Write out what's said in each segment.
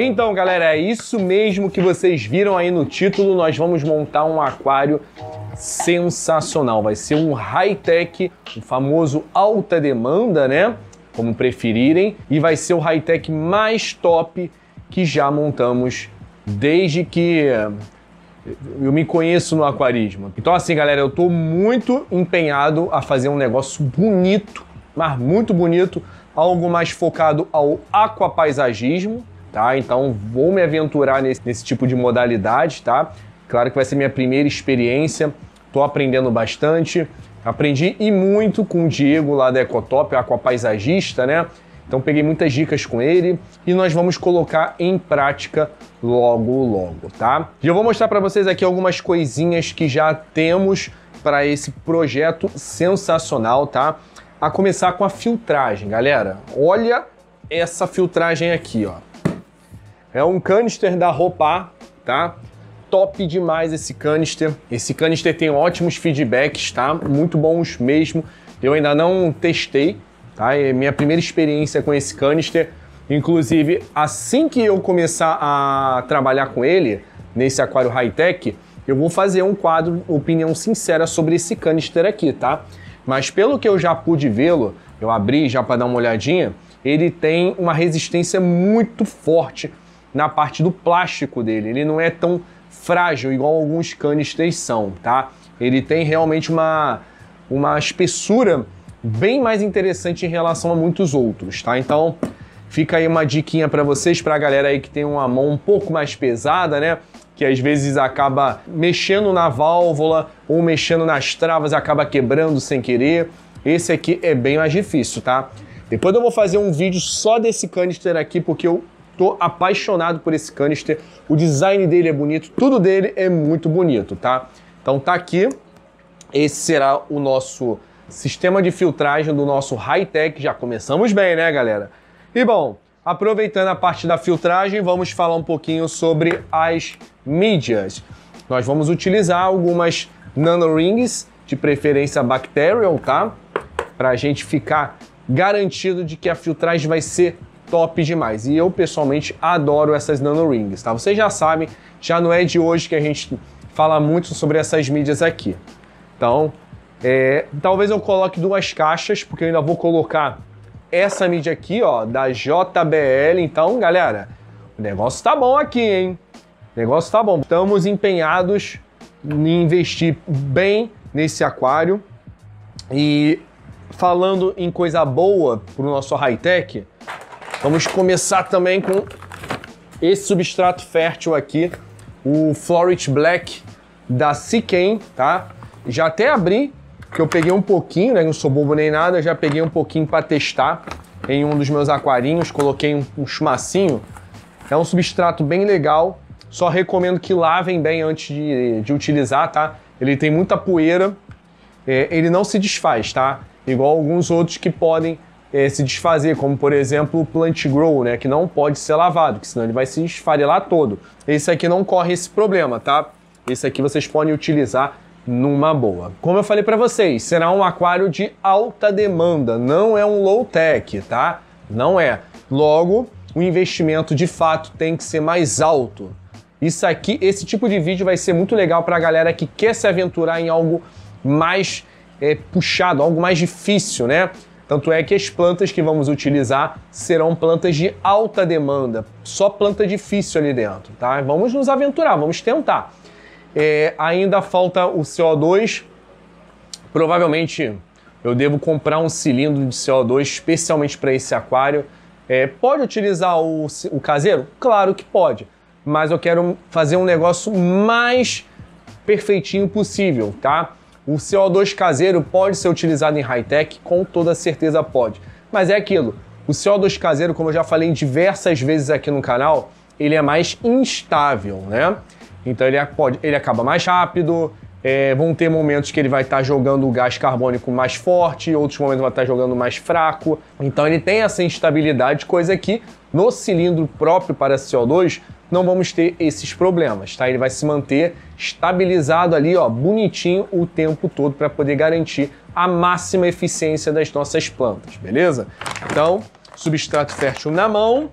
Então, galera, é isso mesmo que vocês viram aí no título. Nós vamos montar um aquário sensacional. Vai ser um high-tech, o um famoso alta demanda, né? Como preferirem. E vai ser o high-tech mais top que já montamos desde que eu me conheço no aquarismo. Então, assim, galera, eu estou muito empenhado a fazer um negócio bonito, mas muito bonito, algo mais focado ao aquapaisagismo tá? Então vou me aventurar nesse, nesse tipo de modalidade, tá? Claro que vai ser minha primeira experiência, estou aprendendo bastante. Aprendi e muito com o Diego lá da Ecotop, aquapaisagista, né? Então peguei muitas dicas com ele e nós vamos colocar em prática logo logo, tá? E eu vou mostrar para vocês aqui algumas coisinhas que já temos para esse projeto sensacional, tá? A começar com a filtragem, galera. Olha essa filtragem aqui, ó. É um canister da Ropa, tá? Top demais esse canister. Esse canister tem ótimos feedbacks, tá? Muito bons mesmo. Eu ainda não testei, tá? É minha primeira experiência com esse canister. Inclusive, assim que eu começar a trabalhar com ele, nesse aquário high-tech, eu vou fazer um quadro, opinião sincera sobre esse canister aqui, tá? Mas pelo que eu já pude vê-lo, eu abri já para dar uma olhadinha, ele tem uma resistência muito forte na parte do plástico dele. Ele não é tão frágil igual alguns canisters são, tá? Ele tem realmente uma, uma espessura bem mais interessante em relação a muitos outros, tá? Então, fica aí uma diquinha para vocês, para a galera aí que tem uma mão um pouco mais pesada, né? Que às vezes acaba mexendo na válvula ou mexendo nas travas, acaba quebrando sem querer. Esse aqui é bem mais difícil, tá? Depois eu vou fazer um vídeo só desse canister aqui, porque eu Tô apaixonado por esse canister. O design dele é bonito, tudo dele é muito bonito, tá? Então tá aqui. Esse será o nosso sistema de filtragem do nosso high-tech. Já começamos bem, né, galera? E bom, aproveitando a parte da filtragem, vamos falar um pouquinho sobre as mídias. Nós vamos utilizar algumas nano rings, de preferência bacterial, tá? Para a gente ficar garantido de que a filtragem vai ser top demais. E eu pessoalmente adoro essas nano rings, tá? Vocês já sabem, já não é de hoje que a gente fala muito sobre essas mídias aqui. Então, é, talvez eu coloque duas caixas, porque eu ainda vou colocar essa mídia aqui, ó, da JBL. Então, galera, o negócio tá bom aqui, hein? O negócio tá bom. Estamos empenhados em investir bem nesse aquário. E falando em coisa boa pro nosso high-tech, Vamos começar também com esse substrato fértil aqui, o Florit Black da Siken, tá? Já até abri, que eu peguei um pouquinho, né? Não sou bobo nem nada, já peguei um pouquinho para testar em um dos meus aquarinhos, coloquei um, um chumacinho. É um substrato bem legal, só recomendo que lavem bem antes de, de utilizar, tá? Ele tem muita poeira, é, ele não se desfaz, tá? Igual alguns outros que podem é, se desfazer, como por exemplo o plant grow, né, que não pode ser lavado, que senão ele vai se esfarelar todo. Esse aqui não corre esse problema, tá? Esse aqui vocês podem utilizar numa boa. Como eu falei para vocês, será um aquário de alta demanda, não é um low tech, tá? Não é. Logo, o investimento de fato tem que ser mais alto. Isso aqui, esse tipo de vídeo vai ser muito legal para a galera que quer se aventurar em algo mais é, puxado, algo mais difícil, né? Tanto é que as plantas que vamos utilizar serão plantas de alta demanda, só planta difícil ali dentro, tá? Vamos nos aventurar, vamos tentar. É, ainda falta o CO2, provavelmente eu devo comprar um cilindro de CO2 especialmente para esse aquário. É, pode utilizar o, o caseiro? Claro que pode, mas eu quero fazer um negócio mais perfeitinho possível, tá? O CO2 caseiro pode ser utilizado em high-tech? Com toda certeza pode. Mas é aquilo, o CO2 caseiro, como eu já falei diversas vezes aqui no canal, ele é mais instável, né? Então ele, é, pode, ele acaba mais rápido, é, vão ter momentos que ele vai estar tá jogando o gás carbônico mais forte, outros momentos vai estar tá jogando mais fraco. Então ele tem essa instabilidade, coisa que no cilindro próprio para CO2 não vamos ter esses problemas, tá? Ele vai se manter estabilizado ali, ó, bonitinho o tempo todo para poder garantir a máxima eficiência das nossas plantas, beleza? Então, substrato fértil na mão.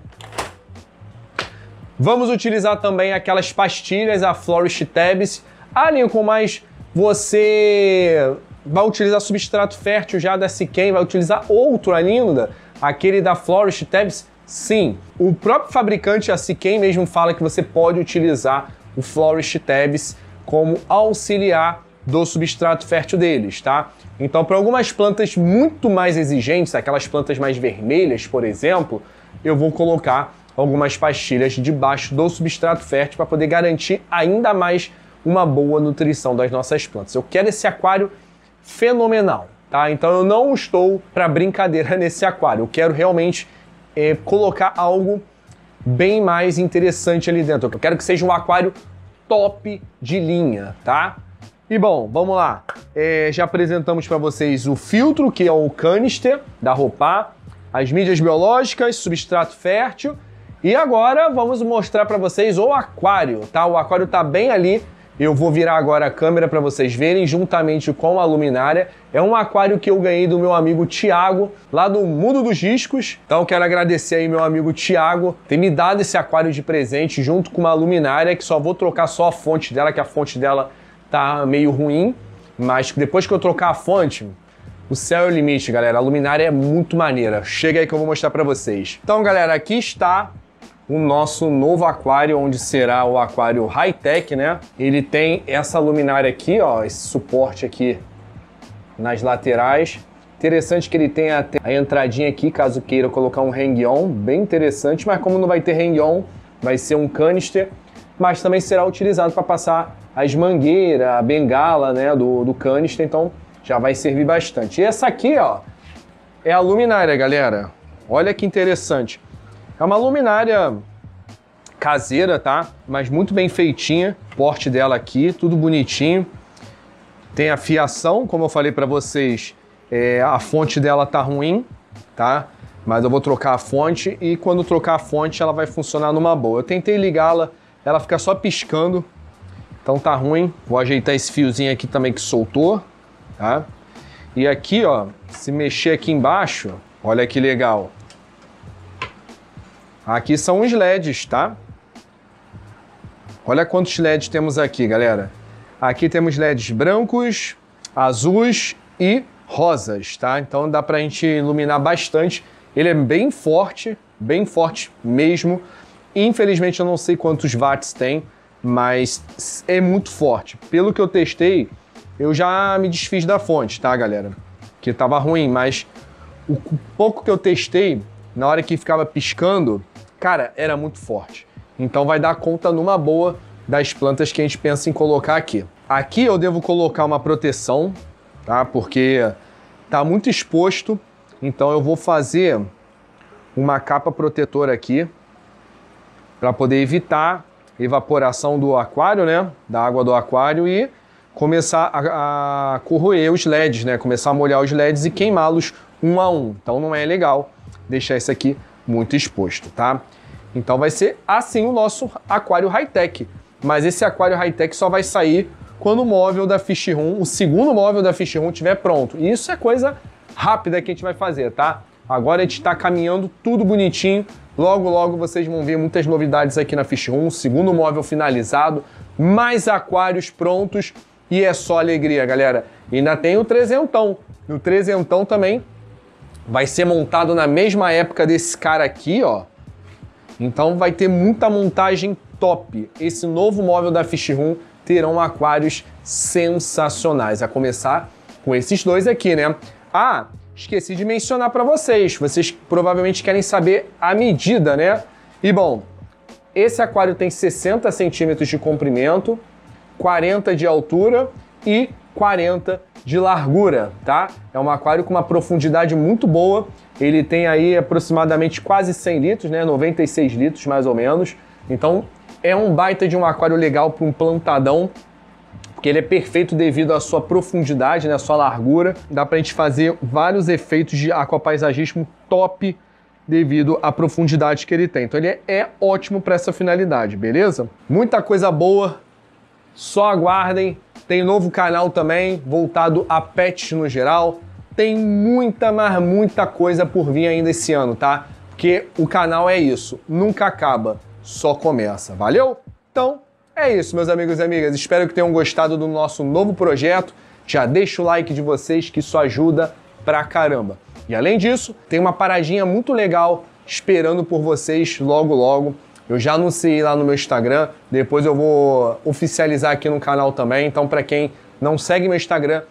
Vamos utilizar também aquelas pastilhas, a Flourish Tabs. Ah, Lincoln, mas você vai utilizar substrato fértil já da Siquem, vai utilizar outro ainda, aquele da Flourish Tabs. Sim, o próprio fabricante, a Siquem mesmo fala que você pode utilizar o Flourish Tabs como auxiliar do substrato fértil deles, tá? Então, para algumas plantas muito mais exigentes, aquelas plantas mais vermelhas, por exemplo, eu vou colocar algumas pastilhas debaixo do substrato fértil para poder garantir ainda mais uma boa nutrição das nossas plantas. Eu quero esse aquário fenomenal, tá? Então eu não estou para brincadeira nesse aquário. Eu quero realmente é, colocar algo bem mais interessante ali dentro. Eu quero que seja um aquário top de linha, tá? E bom, vamos lá. É, já apresentamos para vocês o filtro, que é o canister da roupa, as mídias biológicas, substrato fértil. E agora vamos mostrar para vocês o aquário, tá? O aquário tá bem ali eu vou virar agora a câmera para vocês verem, juntamente com a luminária. É um aquário que eu ganhei do meu amigo Tiago, lá do Mundo dos Discos. Então quero agradecer aí meu amigo Tiago ter me dado esse aquário de presente junto com uma luminária, que só vou trocar só a fonte dela, que a fonte dela tá meio ruim. Mas depois que eu trocar a fonte, o céu é o limite, galera. A luminária é muito maneira. Chega aí que eu vou mostrar para vocês. Então, galera, aqui está o nosso novo aquário, onde será o aquário high-tech, né? Ele tem essa luminária aqui, ó, esse suporte aqui nas laterais. Interessante que ele tem a, a entradinha aqui, caso queira colocar um hang-on, bem interessante, mas como não vai ter hang-on, vai ser um canister, mas também será utilizado para passar as mangueiras, a bengala né, do, do canister, então já vai servir bastante. E essa aqui, ó, é a luminária, galera. Olha que interessante. É uma luminária caseira, tá? Mas muito bem feitinha, porte dela aqui, tudo bonitinho. Tem a fiação, como eu falei para vocês, é, a fonte dela tá ruim, tá? Mas eu vou trocar a fonte e quando trocar a fonte ela vai funcionar numa boa. Eu tentei ligá-la, ela fica só piscando, então tá ruim. Vou ajeitar esse fiozinho aqui também que soltou, tá? E aqui, ó, se mexer aqui embaixo, olha que legal. Aqui são os LEDs, tá? Olha quantos LEDs temos aqui, galera. Aqui temos LEDs brancos, azuis e rosas, tá? Então dá pra gente iluminar bastante. Ele é bem forte, bem forte mesmo. Infelizmente eu não sei quantos watts tem, mas é muito forte. Pelo que eu testei, eu já me desfiz da fonte, tá, galera? Que tava ruim, mas o pouco que eu testei, na hora que ficava piscando, cara, era muito forte. Então vai dar conta numa boa das plantas que a gente pensa em colocar aqui. Aqui eu devo colocar uma proteção, tá? Porque tá muito exposto, então eu vou fazer uma capa protetora aqui para poder evitar evaporação do aquário, né? Da água do aquário e começar a, a corroer os LEDs, né? Começar a molhar os LEDs e queimá-los um a um. Então não é legal deixar isso aqui muito exposto, tá? Então vai ser assim o nosso aquário high-tech. Mas esse aquário high-tech só vai sair quando o móvel da Fish Room, o segundo móvel da Fish Room estiver pronto. E isso é coisa rápida que a gente vai fazer, tá? Agora a gente está caminhando tudo bonitinho. Logo, logo vocês vão ver muitas novidades aqui na Fish Room. Segundo móvel finalizado, mais aquários prontos e é só alegria, galera. E ainda tem o trezentão. No trezentão também vai ser montado na mesma época desse cara aqui, ó. Então vai ter muita montagem top. Esse novo móvel da Fishroom terão aquários sensacionais, a começar com esses dois aqui, né? Ah, esqueci de mencionar para vocês, vocês provavelmente querem saber a medida, né? E bom, esse aquário tem 60 centímetros de comprimento, 40 de altura e 40 de largura, tá? É um aquário com uma profundidade muito boa. Ele tem aí aproximadamente quase 100 litros, né? 96 litros mais ou menos. Então é um baita de um aquário legal para um plantadão, porque ele é perfeito devido à sua profundidade, né? sua largura. Dá para a gente fazer vários efeitos de aquapaisagismo top devido à profundidade que ele tem. Então ele é, é ótimo para essa finalidade, beleza? Muita coisa boa só aguardem, tem novo canal também voltado a pets no geral. Tem muita, mas muita coisa por vir ainda esse ano, tá? Porque o canal é isso, nunca acaba, só começa. Valeu? Então, é isso, meus amigos e amigas. Espero que tenham gostado do nosso novo projeto. Já deixa o like de vocês que isso ajuda pra caramba. E além disso, tem uma paradinha muito legal esperando por vocês logo logo eu já anunciei lá no meu Instagram, depois eu vou oficializar aqui no canal também. Então, para quem não segue meu Instagram,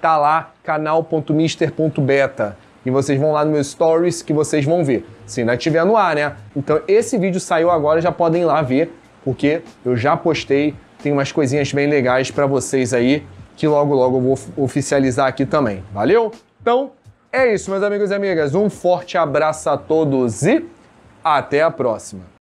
tá lá canal.mister.beta e vocês vão lá no meu stories que vocês vão ver. Se não estiver no ar, né? Então esse vídeo saiu agora, já podem ir lá ver, porque eu já postei, tem umas coisinhas bem legais para vocês aí que logo logo eu vou oficializar aqui também. Valeu? Então, é isso, meus amigos e amigas. Um forte abraço a todos e até a próxima.